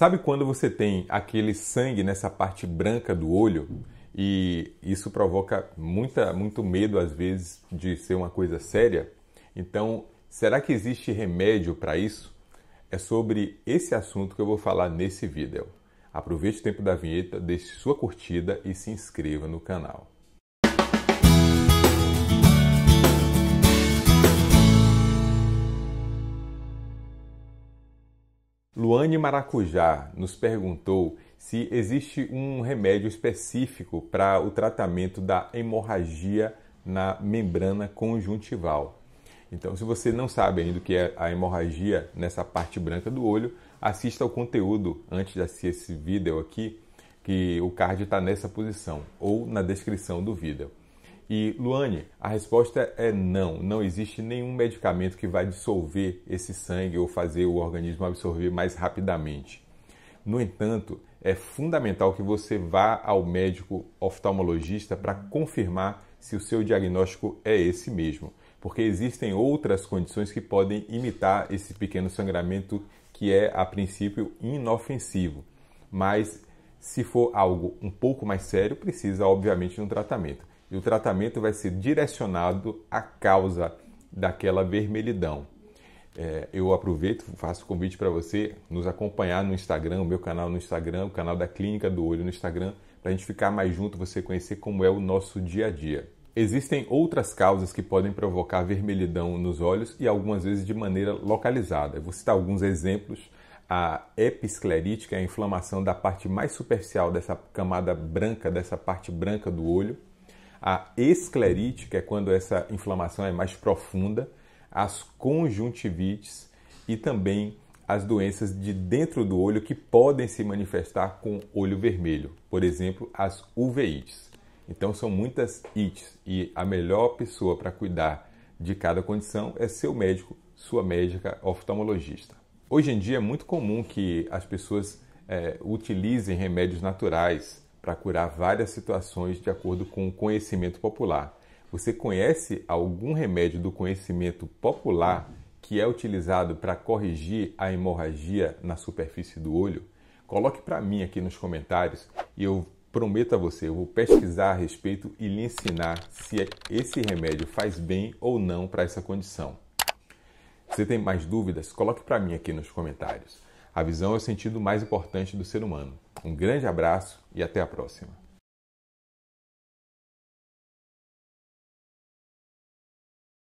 Sabe quando você tem aquele sangue nessa parte branca do olho e isso provoca muita, muito medo às vezes de ser uma coisa séria? Então, será que existe remédio para isso? É sobre esse assunto que eu vou falar nesse vídeo. Aproveite o tempo da vinheta, deixe sua curtida e se inscreva no canal. Luane Maracujá nos perguntou se existe um remédio específico para o tratamento da hemorragia na membrana conjuntival. Então, se você não sabe ainda o que é a hemorragia nessa parte branca do olho, assista ao conteúdo antes de assistir esse vídeo aqui, que o card está nessa posição ou na descrição do vídeo. E Luane, a resposta é não. Não existe nenhum medicamento que vai dissolver esse sangue ou fazer o organismo absorver mais rapidamente. No entanto, é fundamental que você vá ao médico oftalmologista para confirmar se o seu diagnóstico é esse mesmo, porque existem outras condições que podem imitar esse pequeno sangramento que é a princípio inofensivo, mas se for algo um pouco mais sério, precisa obviamente de um tratamento e o tratamento vai ser direcionado à causa daquela vermelhidão. É, eu aproveito, faço convite para você nos acompanhar no Instagram, o meu canal no Instagram, o canal da Clínica do Olho no Instagram, para a gente ficar mais junto, você conhecer como é o nosso dia a dia. Existem outras causas que podem provocar vermelhidão nos olhos e algumas vezes de maneira localizada. Eu vou citar alguns exemplos. A episclerite, que é a inflamação da parte mais superficial dessa camada branca, dessa parte branca do olho a esclerite, que é quando essa inflamação é mais profunda, as conjuntivites e também as doenças de dentro do olho que podem se manifestar com olho vermelho, por exemplo, as uveites. Então são muitas ites e a melhor pessoa para cuidar de cada condição é seu médico, sua médica oftalmologista. Hoje em dia é muito comum que as pessoas é, utilizem remédios naturais para curar várias situações de acordo com o conhecimento popular. Você conhece algum remédio do conhecimento popular que é utilizado para corrigir a hemorragia na superfície do olho? Coloque para mim aqui nos comentários e eu prometo a você, eu vou pesquisar a respeito e lhe ensinar se esse remédio faz bem ou não para essa condição. Você tem mais dúvidas? Coloque para mim aqui nos comentários. A visão é o sentido mais importante do ser humano. Um grande abraço e até a próxima.